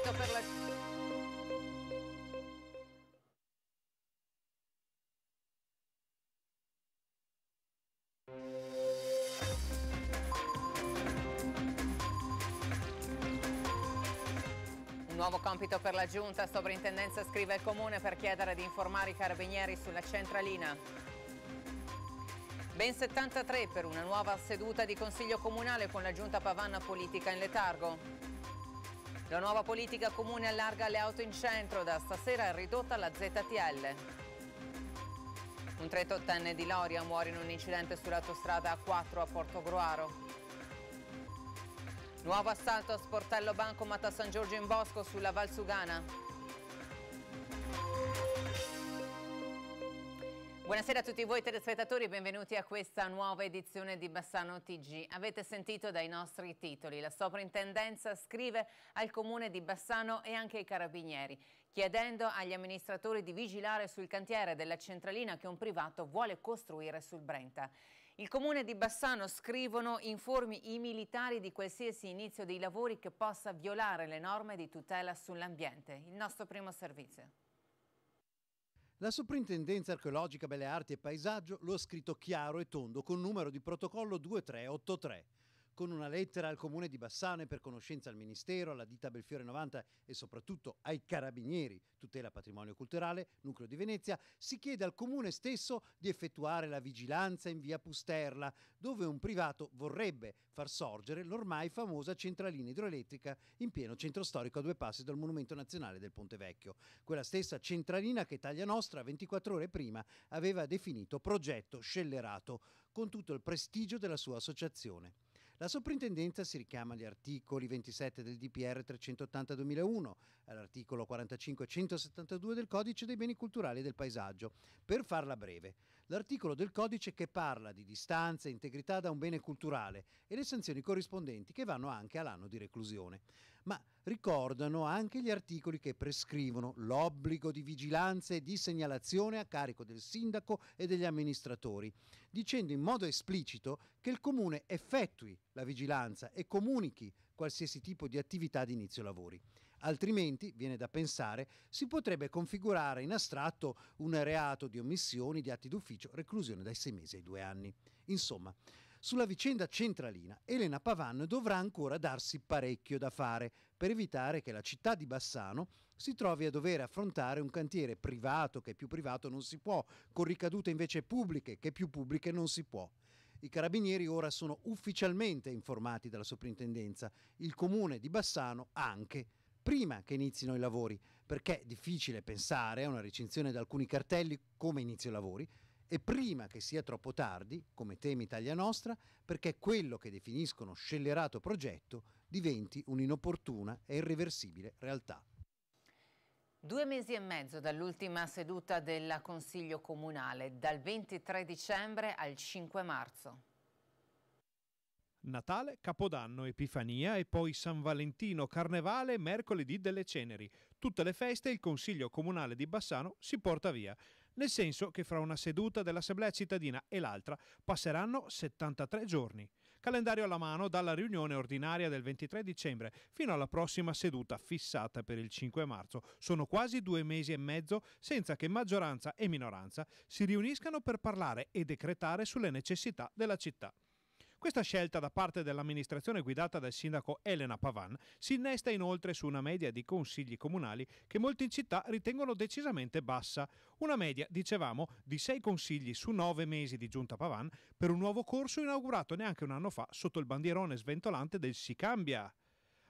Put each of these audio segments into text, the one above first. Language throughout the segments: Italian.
compito per la... Un nuovo compito per la giunta, sovrintendenza scrive il comune per chiedere di informare i carabinieri sulla centralina. Ben 73 per una nuova seduta di Consiglio Comunale con la Giunta Pavanna Politica in letargo. La nuova politica comune allarga le auto in centro, da stasera è ridotta la ZTL. Un 38enne di Loria muore in un incidente sull'autostrada A4 a Porto Gruaro. Nuovo assalto a Sportello Banco a San Giorgio in Bosco sulla Valsugana. Buonasera a tutti voi telespettatori, benvenuti a questa nuova edizione di Bassano TG. Avete sentito dai nostri titoli, la soprintendenza scrive al comune di Bassano e anche ai carabinieri, chiedendo agli amministratori di vigilare sul cantiere della centralina che un privato vuole costruire sul Brenta. Il comune di Bassano, scrivono, informi i militari di qualsiasi inizio dei lavori che possa violare le norme di tutela sull'ambiente. Il nostro primo servizio. La Soprintendenza Archeologica, Belle Arti e Paesaggio lo ha scritto chiaro e tondo con numero di protocollo 2383 con una lettera al comune di Bassano e per conoscenza al Ministero, alla ditta Belfiore 90 e soprattutto ai Carabinieri, tutela patrimonio culturale, nucleo di Venezia, si chiede al comune stesso di effettuare la vigilanza in via Pusterla, dove un privato vorrebbe far sorgere l'ormai famosa centralina idroelettrica in pieno centro storico a due passi dal Monumento Nazionale del Ponte Vecchio, quella stessa centralina che Italia Nostra 24 ore prima aveva definito progetto scellerato, con tutto il prestigio della sua associazione. La soprintendenza si richiama agli articoli 27 del DPR 380-2001, all'articolo 45 172 del Codice dei beni culturali e del paesaggio. Per farla breve, l'articolo del codice che parla di distanza e integrità da un bene culturale e le sanzioni corrispondenti che vanno anche all'anno di reclusione ma ricordano anche gli articoli che prescrivono l'obbligo di vigilanza e di segnalazione a carico del sindaco e degli amministratori, dicendo in modo esplicito che il comune effettui la vigilanza e comunichi qualsiasi tipo di attività di inizio lavori. Altrimenti, viene da pensare, si potrebbe configurare in astratto un reato di omissioni, di atti d'ufficio, reclusione dai sei mesi ai due anni. Insomma, sulla vicenda centralina, Elena Pavan dovrà ancora darsi parecchio da fare per evitare che la città di Bassano si trovi a dover affrontare un cantiere privato che più privato non si può, con ricadute invece pubbliche che più pubbliche non si può. I carabinieri ora sono ufficialmente informati dalla soprintendenza, il comune di Bassano anche prima che inizino i lavori, perché è difficile pensare a una recinzione di alcuni cartelli come inizio i lavori, e prima che sia troppo tardi, come teme Italia Nostra, perché quello che definiscono scellerato progetto diventi un'inopportuna e irreversibile realtà. Due mesi e mezzo dall'ultima seduta del Consiglio Comunale, dal 23 dicembre al 5 marzo. Natale, Capodanno, Epifania e poi San Valentino, Carnevale, mercoledì delle ceneri. Tutte le feste il Consiglio Comunale di Bassano si porta via nel senso che fra una seduta dell'Assemblea cittadina e l'altra passeranno 73 giorni. Calendario alla mano dalla riunione ordinaria del 23 dicembre fino alla prossima seduta fissata per il 5 marzo. Sono quasi due mesi e mezzo senza che maggioranza e minoranza si riuniscano per parlare e decretare sulle necessità della città. Questa scelta da parte dell'amministrazione guidata dal sindaco Elena Pavan si innesta inoltre su una media di consigli comunali che molti in città ritengono decisamente bassa, una media, dicevamo, di 6 consigli su 9 mesi di giunta Pavan per un nuovo corso inaugurato neanche un anno fa sotto il bandierone sventolante del Si cambia.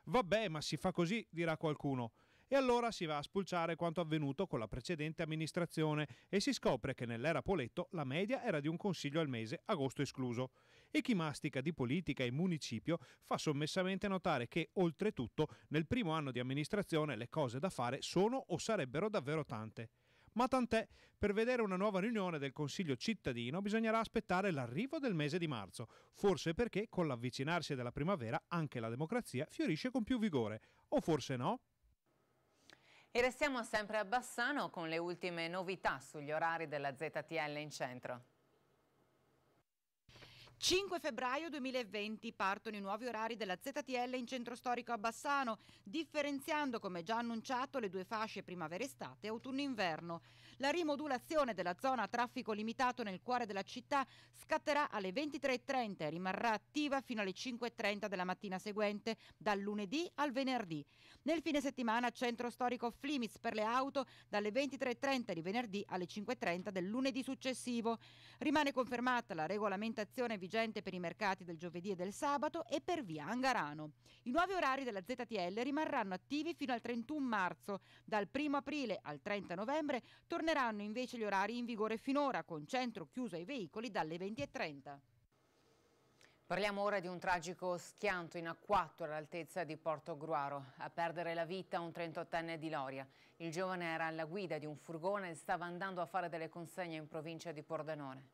Vabbè, ma si fa così, dirà qualcuno. E allora si va a spulciare quanto avvenuto con la precedente amministrazione e si scopre che nell'era Poletto la media era di un consiglio al mese, agosto escluso e chi mastica di politica in municipio fa sommessamente notare che oltretutto nel primo anno di amministrazione le cose da fare sono o sarebbero davvero tante. Ma tant'è, per vedere una nuova riunione del Consiglio cittadino bisognerà aspettare l'arrivo del mese di marzo, forse perché con l'avvicinarsi della primavera anche la democrazia fiorisce con più vigore, o forse no? E restiamo sempre a Bassano con le ultime novità sugli orari della ZTL in centro. 5 febbraio 2020 partono i nuovi orari della ZTL in centro storico a Bassano, differenziando come già annunciato le due fasce primavera-estate e autunno-inverno. La rimodulazione della zona a traffico limitato nel cuore della città scatterà alle 23.30 e rimarrà attiva fino alle 5.30 della mattina seguente, dal lunedì al venerdì. Nel fine settimana centro storico Flimitz per le auto dalle 23.30 di venerdì alle 5.30 del lunedì successivo. Rimane confermata la regolamentazione vigente per i mercati del giovedì e del sabato e per via Angarano. I nuovi orari della ZTL rimarranno attivi fino al 31 marzo. Dal 1 aprile al 30 novembre torneranno invece gli orari in vigore finora, con centro chiuso ai veicoli dalle 20.30. Parliamo ora di un tragico schianto in acquattro all'altezza di Porto Gruaro. A perdere la vita un 38enne di Loria. Il giovane era alla guida di un furgone e stava andando a fare delle consegne in provincia di Pordenone.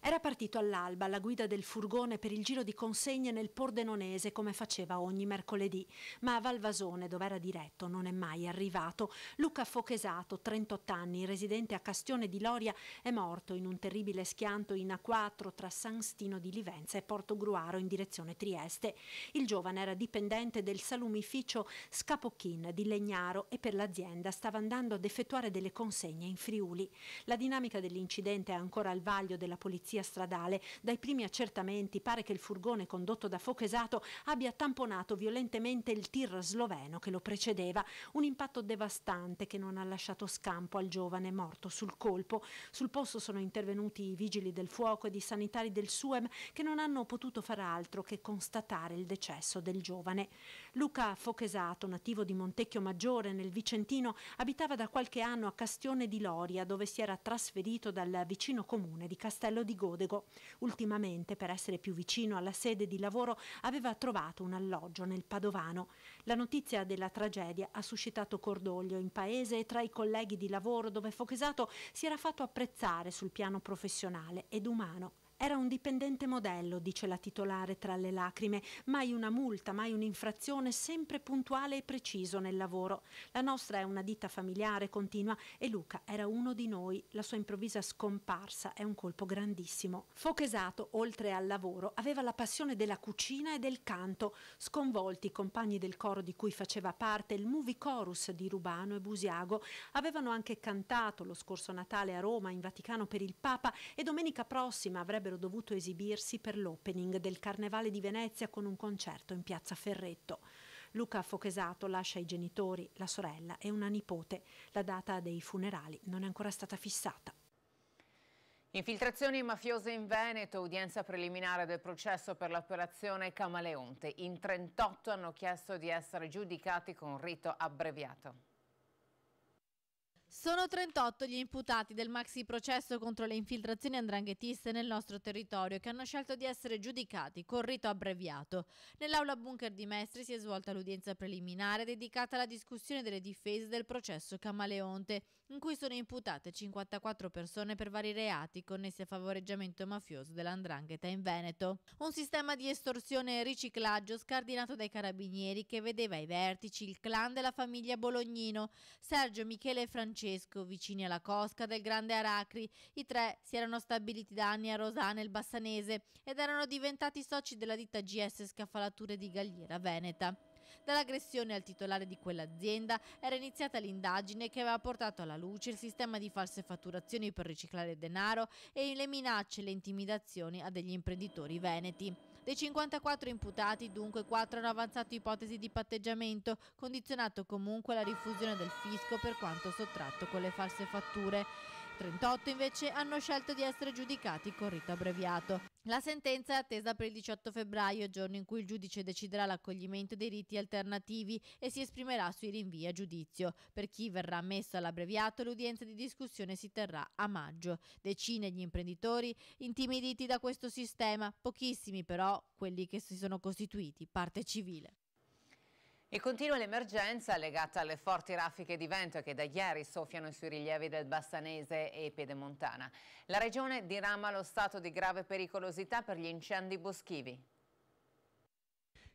Era partito all'alba alla guida del furgone per il giro di consegne nel Pordenonese come faceva ogni mercoledì, ma a Valvasone, dove era diretto, non è mai arrivato. Luca Fochesato, 38 anni, residente a Castione di Loria, è morto in un terribile schianto in A4 tra San Stino di Livenza e Porto Gruaro in direzione Trieste. Il giovane era dipendente del salumificio Scapocchin di Legnaro e per l'azienda stava andando ad effettuare delle consegne in Friuli. La dinamica dell'incidente è ancora al vaglio della polizia polizia stradale. Dai primi accertamenti pare che il furgone condotto da Fochesato abbia tamponato violentemente il tir sloveno che lo precedeva, un impatto devastante che non ha lasciato scampo al giovane morto sul colpo. Sul posto sono intervenuti i vigili del fuoco e i sanitari del SUEM che non hanno potuto far altro che constatare il decesso del giovane. Luca Fochesato, nativo di Montecchio Maggiore nel Vicentino, abitava da qualche anno a Castione di Loria, dove si era trasferito dal vicino comune di Castello di Godego. Ultimamente, per essere più vicino alla sede di lavoro, aveva trovato un alloggio nel Padovano. La notizia della tragedia ha suscitato cordoglio in paese e tra i colleghi di lavoro dove Fochesato si era fatto apprezzare sul piano professionale ed umano. Era un dipendente modello, dice la titolare tra le lacrime, mai una multa, mai un'infrazione, sempre puntuale e preciso nel lavoro. La nostra è una ditta familiare, continua, e Luca era uno di noi. La sua improvvisa scomparsa è un colpo grandissimo. Fochesato, oltre al lavoro, aveva la passione della cucina e del canto. Sconvolti i compagni del coro di cui faceva parte, il Movie Chorus di Rubano e Busiago, avevano anche cantato lo scorso Natale a Roma, in Vaticano per il Papa, e domenica prossima avrebbe avrebbero dovuto esibirsi per l'opening del Carnevale di Venezia con un concerto in piazza Ferretto. Luca Focesato lascia i genitori, la sorella e una nipote. La data dei funerali non è ancora stata fissata. Infiltrazioni mafiose in Veneto, udienza preliminare del processo per l'operazione Camaleonte. In 38 hanno chiesto di essere giudicati con rito abbreviato. Sono 38 gli imputati del maxi processo contro le infiltrazioni andranghetiste nel nostro territorio che hanno scelto di essere giudicati con rito abbreviato. Nell'aula bunker di Mestri si è svolta l'udienza preliminare dedicata alla discussione delle difese del processo Camaleonte, in cui sono imputate 54 persone per vari reati connessi a favoreggiamento mafioso dell'andrangheta in Veneto. Un sistema di estorsione e riciclaggio scardinato dai carabinieri che vedeva ai vertici il clan della famiglia Bolognino, Sergio Michele Francesco Francesco, vicini alla cosca del Grande Aracri. I tre si erano stabiliti da anni a Rosà nel Bassanese ed erano diventati soci della ditta GS Scaffalature di Galliera Veneta. Dall'aggressione al titolare di quell'azienda era iniziata l'indagine che aveva portato alla luce il sistema di false fatturazioni per riciclare denaro e le minacce e le intimidazioni a degli imprenditori veneti. Dei 54 imputati, dunque, 4 hanno avanzato ipotesi di patteggiamento, condizionato comunque la rifusione del fisco per quanto sottratto con le false fatture. 38 invece hanno scelto di essere giudicati con rito abbreviato. La sentenza è attesa per il 18 febbraio, giorno in cui il giudice deciderà l'accoglimento dei riti alternativi e si esprimerà sui rinvii a giudizio. Per chi verrà ammesso all'abbreviato, l'udienza di discussione si terrà a maggio. Decine gli imprenditori intimiditi da questo sistema, pochissimi però quelli che si sono costituiti parte civile. E continua l'emergenza legata alle forti raffiche di vento che da ieri soffiano sui rilievi del Bassanese e Piedemontana. La regione dirama lo stato di grave pericolosità per gli incendi boschivi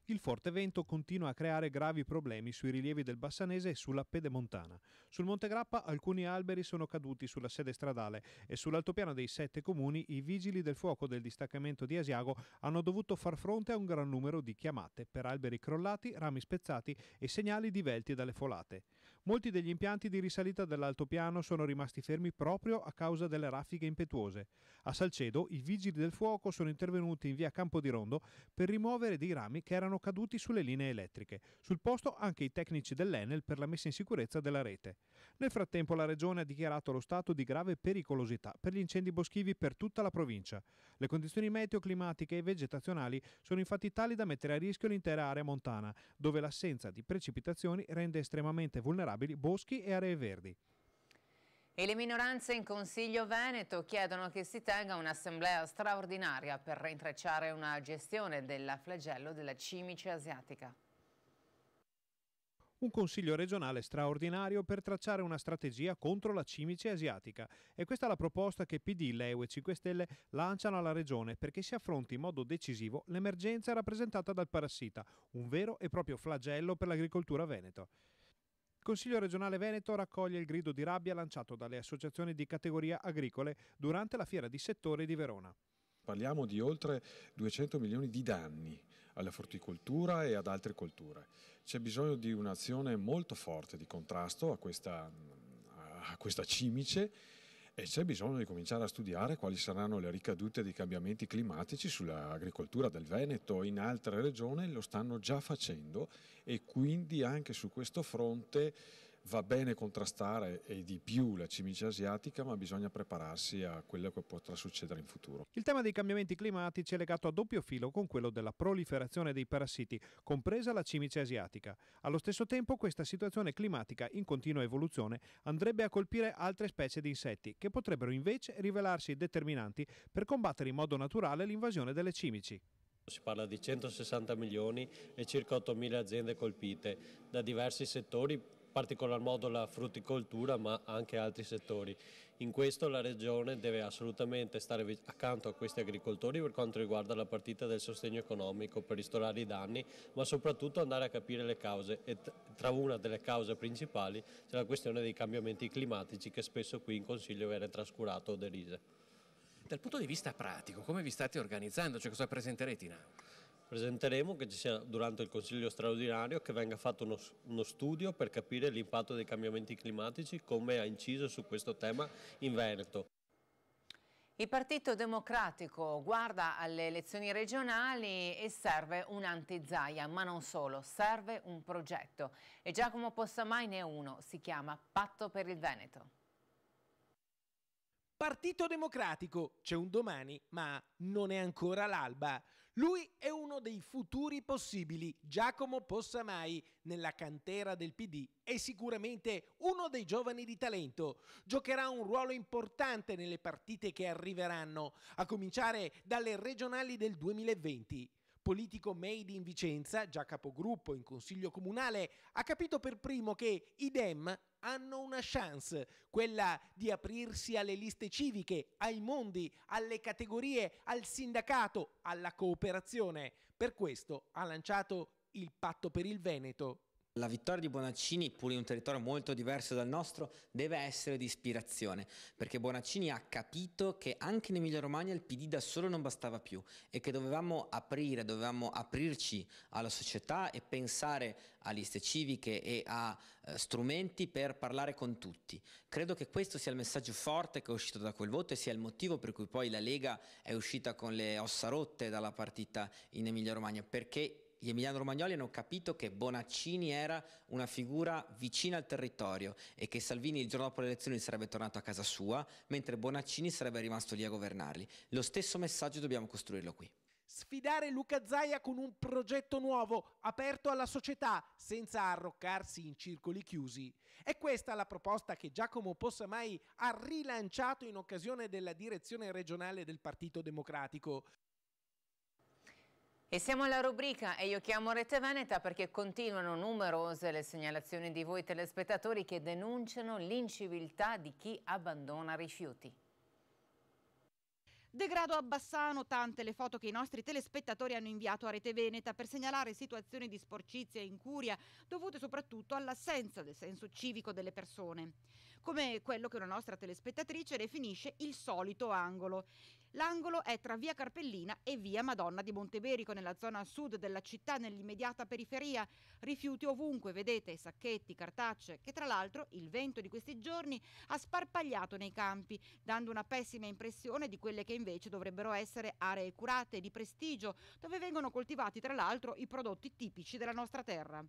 il forte vento continua a creare gravi problemi sui rilievi del Bassanese e sulla Pedemontana. Sul Monte Grappa alcuni alberi sono caduti sulla sede stradale e sull'altopiano dei sette comuni i vigili del fuoco del distaccamento di Asiago hanno dovuto far fronte a un gran numero di chiamate per alberi crollati, rami spezzati e segnali divelti dalle folate. Molti degli impianti di risalita dell'altopiano sono rimasti fermi proprio a causa delle raffiche impetuose. A Salcedo i vigili del fuoco sono intervenuti in via Campo di Rondo per rimuovere dei rami che erano caduti sulle linee elettriche. Sul posto anche i tecnici dell'Enel per la messa in sicurezza della rete. Nel frattempo la regione ha dichiarato lo stato di grave pericolosità per gli incendi boschivi per tutta la provincia. Le condizioni meteo-climatiche e vegetazionali sono infatti tali da mettere a rischio l'intera area montana, dove l'assenza di precipitazioni rende estremamente vulnerabile arborabili, boschi e aree verdi. E le minoranze in Consiglio Veneto chiedono che si tenga un'assemblea straordinaria per rintracciare una gestione del flagello della cimice asiatica. Un consiglio regionale straordinario per tracciare una strategia contro la cimice asiatica. E questa è la proposta che PD, Leu e 5 Stelle lanciano alla regione perché si affronti in modo decisivo l'emergenza rappresentata dal parassita, un vero e proprio flagello per l'agricoltura veneto. Il Consiglio regionale Veneto raccoglie il grido di rabbia lanciato dalle associazioni di categoria agricole durante la fiera di settore di Verona. Parliamo di oltre 200 milioni di danni alla forticoltura e ad altre colture. C'è bisogno di un'azione molto forte di contrasto a questa, a questa cimice e c'è bisogno di cominciare a studiare quali saranno le ricadute dei cambiamenti climatici sull'agricoltura del Veneto, in altre regioni lo stanno già facendo e quindi anche su questo fronte va bene contrastare e di più la cimice asiatica, ma bisogna prepararsi a quello che potrà succedere in futuro. Il tema dei cambiamenti climatici è legato a doppio filo con quello della proliferazione dei parassiti, compresa la cimice asiatica. Allo stesso tempo questa situazione climatica in continua evoluzione andrebbe a colpire altre specie di insetti che potrebbero invece rivelarsi determinanti per combattere in modo naturale l'invasione delle cimici. Si parla di 160 milioni e circa 8 mila aziende colpite da diversi settori particolar modo la frutticoltura ma anche altri settori. In questo la Regione deve assolutamente stare accanto a questi agricoltori per quanto riguarda la partita del sostegno economico per ristorare i danni ma soprattutto andare a capire le cause e tra una delle cause principali c'è la questione dei cambiamenti climatici che spesso qui in Consiglio viene trascurato o derisa. Dal punto di vista pratico, come vi state organizzando? Cioè cosa presenterete in aula? Presenteremo che ci sia durante il Consiglio straordinario che venga fatto uno, uno studio per capire l'impatto dei cambiamenti climatici, come ha inciso su questo tema in Veneto. Il Partito Democratico guarda alle elezioni regionali e serve un antizaia, ma non solo, serve un progetto. E Giacomo Possamai ne è uno, si chiama Patto per il Veneto. Partito Democratico, c'è un domani, ma non è ancora l'alba. Lui è uno dei futuri possibili Giacomo Possamai nella cantera del PD. È sicuramente uno dei giovani di talento. Giocherà un ruolo importante nelle partite che arriveranno, a cominciare dalle regionali del 2020. Politico made in Vicenza, già capogruppo in consiglio comunale, ha capito per primo che i Dem hanno una chance, quella di aprirsi alle liste civiche, ai mondi, alle categorie, al sindacato, alla cooperazione. Per questo ha lanciato il patto per il Veneto la vittoria di Bonaccini, pur in un territorio molto diverso dal nostro, deve essere di ispirazione, perché Bonaccini ha capito che anche in Emilia Romagna il PD da solo non bastava più e che dovevamo aprire, dovevamo aprirci alla società e pensare a liste civiche e a eh, strumenti per parlare con tutti. Credo che questo sia il messaggio forte che è uscito da quel voto e sia il motivo per cui poi la Lega è uscita con le ossa rotte dalla partita in Emilia Romagna, perché gli Emiliano Romagnoli hanno capito che Bonaccini era una figura vicina al territorio e che Salvini il giorno dopo le elezioni sarebbe tornato a casa sua, mentre Bonaccini sarebbe rimasto lì a governarli. Lo stesso messaggio dobbiamo costruirlo qui. Sfidare Luca Zaia con un progetto nuovo, aperto alla società, senza arroccarsi in circoli chiusi. È questa la proposta che Giacomo Possamai ha rilanciato in occasione della direzione regionale del Partito Democratico. E siamo alla rubrica e io chiamo Rete Veneta perché continuano numerose le segnalazioni di voi telespettatori che denunciano l'inciviltà di chi abbandona rifiuti. Degrado a Bassano, tante le foto che i nostri telespettatori hanno inviato a Rete Veneta per segnalare situazioni di sporcizia e incuria dovute soprattutto all'assenza del senso civico delle persone come quello che una nostra telespettatrice definisce il solito angolo. L'angolo è tra via Carpellina e via Madonna di Monteberico, nella zona sud della città, nell'immediata periferia. Rifiuti ovunque, vedete, sacchetti, cartacce, che tra l'altro il vento di questi giorni ha sparpagliato nei campi, dando una pessima impressione di quelle che invece dovrebbero essere aree curate di prestigio, dove vengono coltivati tra l'altro i prodotti tipici della nostra terra.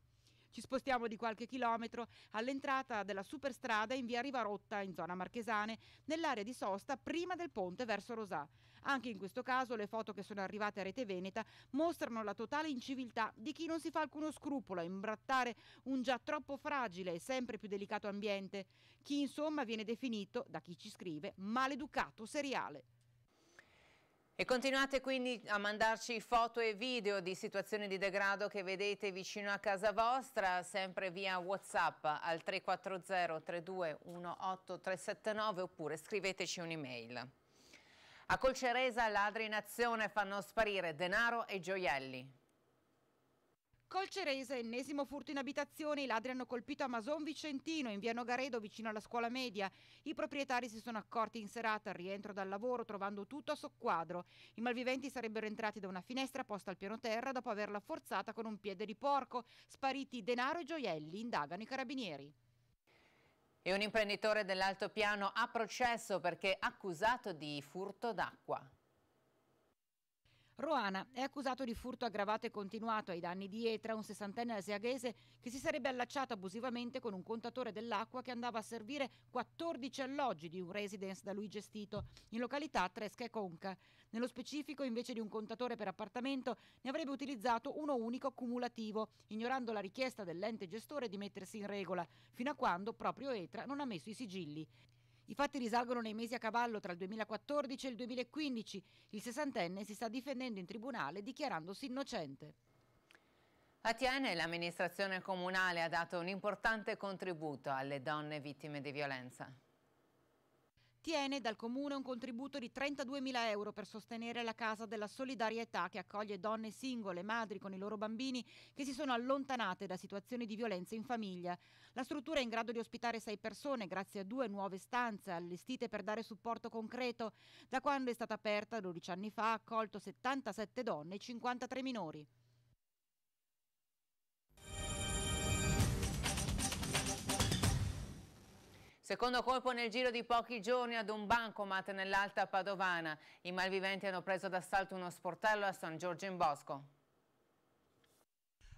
Ci spostiamo di qualche chilometro all'entrata della superstrada in via Rivarotta, in zona Marchesane, nell'area di sosta prima del ponte verso Rosà. Anche in questo caso le foto che sono arrivate a Rete Veneta mostrano la totale inciviltà di chi non si fa alcuno scrupolo a imbrattare un già troppo fragile e sempre più delicato ambiente, chi insomma viene definito, da chi ci scrive, maleducato seriale. E continuate quindi a mandarci foto e video di situazioni di degrado che vedete vicino a casa vostra, sempre via Whatsapp al 340-3218-379 oppure scriveteci un'email. A Colceresa ladri in azione fanno sparire denaro e gioielli. Col Cerese, ennesimo furto in abitazione, i ladri hanno colpito a Mason Vicentino, in via Nogaredo, vicino alla scuola media. I proprietari si sono accorti in serata al rientro dal lavoro, trovando tutto a soqquadro. I malviventi sarebbero entrati da una finestra posta al piano terra dopo averla forzata con un piede di porco. Spariti denaro e gioielli, indagano i carabinieri. E un imprenditore dell'alto piano ha processo perché accusato di furto d'acqua. Roana è accusato di furto aggravato e continuato ai danni di Etra, un sessantenne asiaghese che si sarebbe allacciato abusivamente con un contatore dell'acqua che andava a servire 14 alloggi di un residence da lui gestito in località Tresca e Conca. Nello specifico, invece di un contatore per appartamento, ne avrebbe utilizzato uno unico cumulativo, ignorando la richiesta dell'ente gestore di mettersi in regola, fino a quando proprio Etra non ha messo i sigilli. I fatti risalgono nei mesi a cavallo tra il 2014 e il 2015. Il sessantenne si sta difendendo in tribunale dichiarandosi innocente. A Tiene l'amministrazione comunale ha dato un importante contributo alle donne vittime di violenza ottiene dal comune un contributo di 32.000 euro per sostenere la Casa della Solidarietà che accoglie donne singole, madri con i loro bambini che si sono allontanate da situazioni di violenza in famiglia. La struttura è in grado di ospitare sei persone grazie a due nuove stanze allestite per dare supporto concreto. Da quando è stata aperta 12 anni fa ha accolto 77 donne e 53 minori. Secondo colpo nel giro di pochi giorni ad un bancomat nell'Alta Padovana. I malviventi hanno preso d'assalto uno sportello a San Giorgio in Bosco.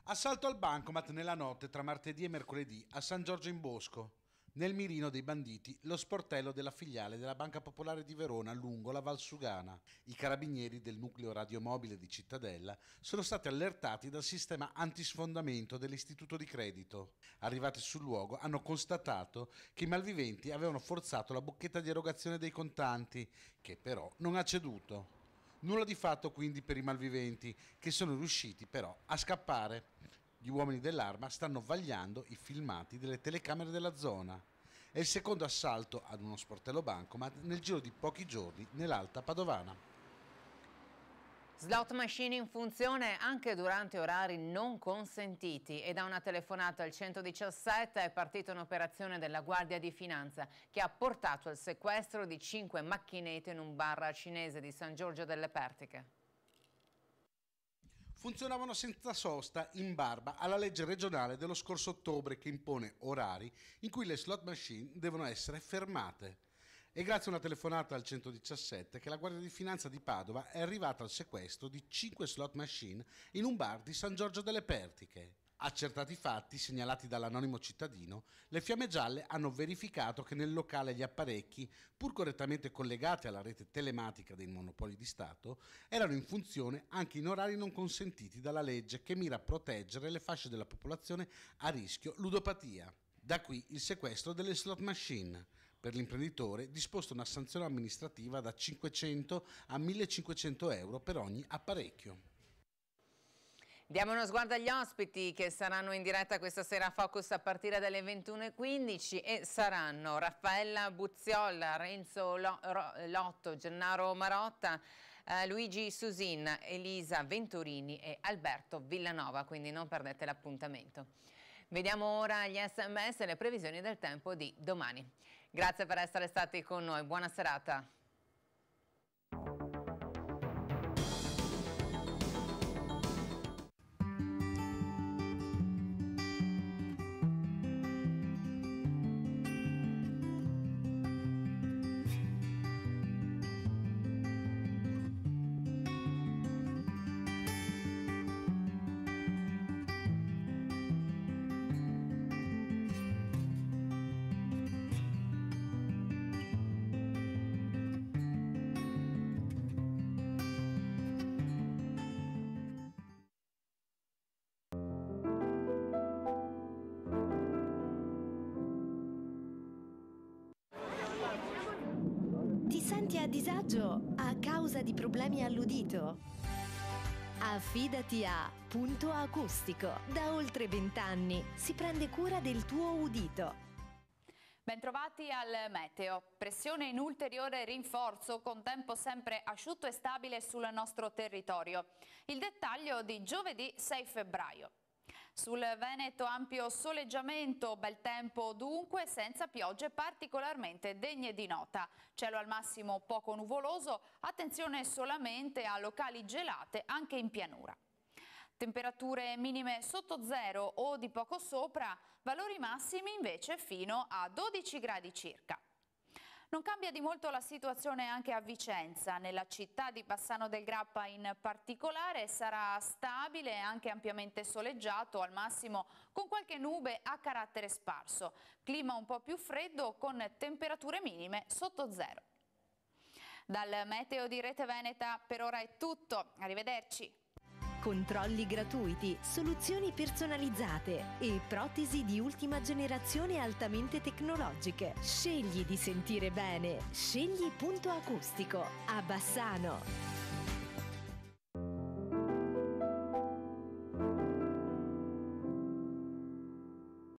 Assalto al bancomat nella notte tra martedì e mercoledì a San Giorgio in Bosco nel mirino dei banditi lo sportello della filiale della Banca Popolare di Verona lungo la Valsugana. I carabinieri del nucleo radiomobile di Cittadella sono stati allertati dal sistema antisfondamento dell'istituto di credito. Arrivati sul luogo hanno constatato che i malviventi avevano forzato la bocchetta di erogazione dei contanti, che però non ha ceduto. Nulla di fatto quindi per i malviventi, che sono riusciti però a scappare. Gli uomini dell'arma stanno vagliando i filmati delle telecamere della zona. È il secondo assalto ad uno sportello bancomat nel giro di pochi giorni nell'Alta Padovana. Slot machine in funzione anche durante orari non consentiti e da una telefonata al 117 è partita un'operazione della Guardia di Finanza che ha portato al sequestro di 5 macchinette in un bar cinese di San Giorgio delle Pertiche funzionavano senza sosta in barba alla legge regionale dello scorso ottobre che impone orari in cui le slot machine devono essere fermate. E grazie a una telefonata al 117 che la Guardia di Finanza di Padova è arrivata al sequestro di 5 slot machine in un bar di San Giorgio delle Pertiche. Accertati i fatti, segnalati dall'anonimo cittadino, le fiamme gialle hanno verificato che nel locale gli apparecchi, pur correttamente collegati alla rete telematica dei monopoli di Stato, erano in funzione anche in orari non consentiti dalla legge che mira a proteggere le fasce della popolazione a rischio ludopatia. Da qui il sequestro delle slot machine. Per l'imprenditore disposta una sanzione amministrativa da 500 a 1500 euro per ogni apparecchio. Diamo uno sguardo agli ospiti che saranno in diretta questa sera a Focus a partire dalle 21.15 e saranno Raffaella Buzziolla, Renzo Lotto, Gennaro Marotta, eh, Luigi Susin, Elisa Venturini e Alberto Villanova, quindi non perdete l'appuntamento. Vediamo ora gli sms e le previsioni del tempo di domani. Grazie per essere stati con noi, buona serata. a disagio a causa di problemi all'udito? Affidati a Punto Acustico. Da oltre vent'anni si prende cura del tuo udito. Bentrovati al meteo. Pressione in ulteriore rinforzo con tempo sempre asciutto e stabile sul nostro territorio. Il dettaglio di giovedì 6 febbraio. Sul Veneto ampio soleggiamento, bel tempo dunque, senza piogge particolarmente degne di nota. Cielo al massimo poco nuvoloso, attenzione solamente a locali gelate anche in pianura. Temperature minime sotto zero o di poco sopra, valori massimi invece fino a 12 gradi circa. Non cambia di molto la situazione anche a Vicenza, nella città di Bassano del Grappa in particolare sarà stabile e anche ampiamente soleggiato, al massimo con qualche nube a carattere sparso, clima un po' più freddo con temperature minime sotto zero. Dal meteo di Rete Veneta per ora è tutto, arrivederci controlli gratuiti, soluzioni personalizzate e protesi di ultima generazione altamente tecnologiche. Scegli di sentire bene. Scegli Punto Acustico a Bassano.